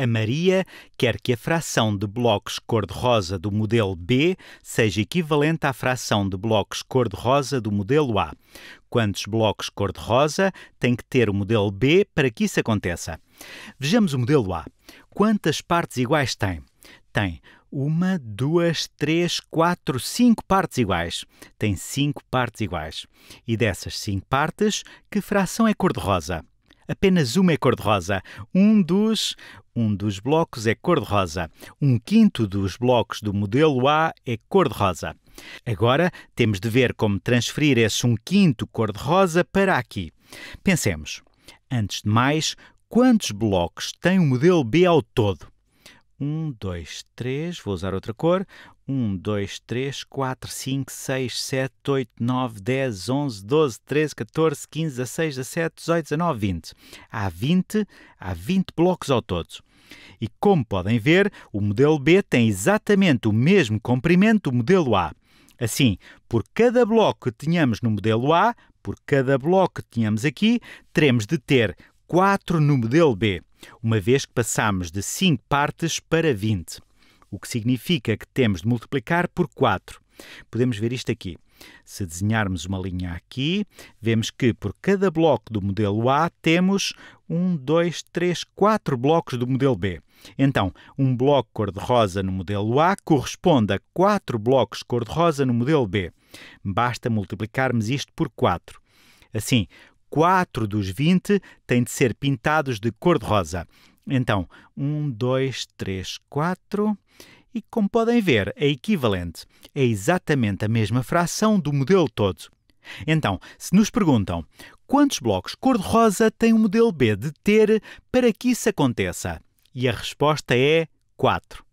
A Maria quer que a fração de blocos cor-de-rosa do modelo B seja equivalente à fração de blocos cor-de-rosa do modelo A. Quantos blocos cor-de-rosa tem que ter o modelo B para que isso aconteça? Vejamos o modelo A. Quantas partes iguais tem? Tem uma, duas, três, quatro, cinco partes iguais. Tem cinco partes iguais. E dessas cinco partes, que fração é cor-de-rosa? Apenas uma é cor-de-rosa. Um dos um dos blocos é cor-de-rosa. Um quinto dos blocos do modelo A é cor-de-rosa. Agora temos de ver como transferir esse um quinto cor-de-rosa para aqui. Pensemos. Antes de mais, quantos blocos tem o modelo B ao todo? 1, 2, 3, vou usar outra cor. 1, 2, 3, 4, 5, 6, 7, 8, 9, 10, 11, 12, 13, 14, 15, 16, 17, 18, 19, 20. Há 20, há 20 blocos ao todo. E como podem ver, o modelo B tem exatamente o mesmo comprimento do modelo A. Assim, por cada bloco que tenhamos no modelo A, por cada bloco que tenhamos aqui, teremos de ter 4 no modelo B, uma vez que passamos de 5 partes para 20, o que significa que temos de multiplicar por 4. Podemos ver isto aqui. Se desenharmos uma linha aqui, vemos que por cada bloco do modelo A temos um, dois, três, quatro blocos do modelo B. Então, um bloco cor-de-rosa no modelo A corresponde a quatro blocos cor-de-rosa no modelo B. Basta multiplicarmos isto por 4. Assim, 4 dos 20 têm de ser pintados de cor-de-rosa. Então, 1, 2, 3, 4. E como podem ver, é equivalente. É exatamente a mesma fração do modelo todo. Então, se nos perguntam quantos blocos cor-de-rosa tem o modelo B de ter para que isso aconteça, e a resposta é 4.